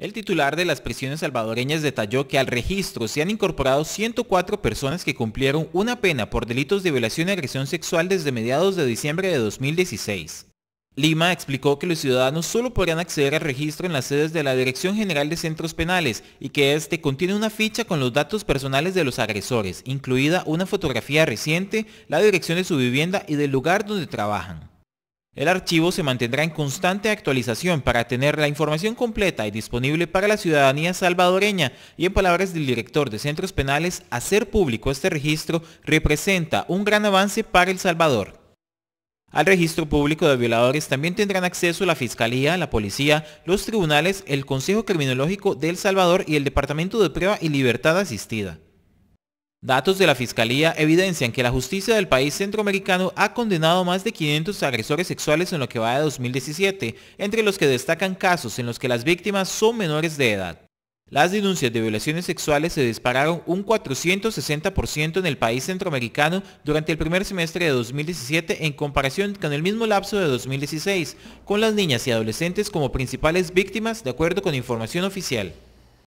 El titular de las prisiones salvadoreñas detalló que al registro se han incorporado 104 personas que cumplieron una pena por delitos de violación y agresión sexual desde mediados de diciembre de 2016. Lima explicó que los ciudadanos solo podrán acceder al registro en las sedes de la Dirección General de Centros Penales y que este contiene una ficha con los datos personales de los agresores, incluida una fotografía reciente, la dirección de su vivienda y del lugar donde trabajan. El archivo se mantendrá en constante actualización para tener la información completa y disponible para la ciudadanía salvadoreña y en palabras del director de centros penales, hacer público este registro representa un gran avance para El Salvador. Al registro público de violadores también tendrán acceso la Fiscalía, la Policía, los tribunales, el Consejo Criminológico de El Salvador y el Departamento de Prueba y Libertad Asistida. Datos de la Fiscalía evidencian que la justicia del país centroamericano ha condenado más de 500 agresores sexuales en lo que va de 2017, entre los que destacan casos en los que las víctimas son menores de edad. Las denuncias de violaciones sexuales se dispararon un 460% en el país centroamericano durante el primer semestre de 2017 en comparación con el mismo lapso de 2016, con las niñas y adolescentes como principales víctimas de acuerdo con información oficial.